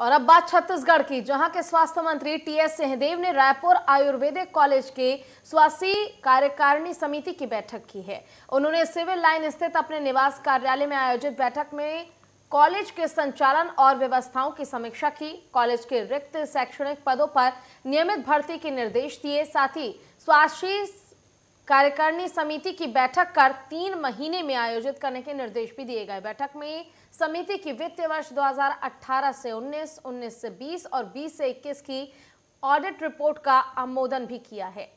और अब बात छत्तीसगढ़ की जहां के स्वास्थ्य मंत्री टीएस सिंहदेव ने रायपुर आयुर्वेदिक कॉलेज के स्वास्थ्य कार्यकारिणी समिति की बैठक की है उन्होंने सिविल लाइन स्थित अपने निवास कार्यालय में आयोजित बैठक में कॉलेज के संचालन और व्यवस्थाओं की समीक्षा की कॉलेज के रिक्त शैक्षणिक पदों पर नियमित भर्ती के निर्देश दिए साथ ही स्वास्थ्य कार्यकारिणी समिति की बैठक कर तीन महीने में आयोजित करने के निर्देश भी दिए गए बैठक में समिति की वित्तीय वर्ष 2018 से 19, 19 से 20 और 20 से 21 की ऑडिट रिपोर्ट का आमोदन भी किया है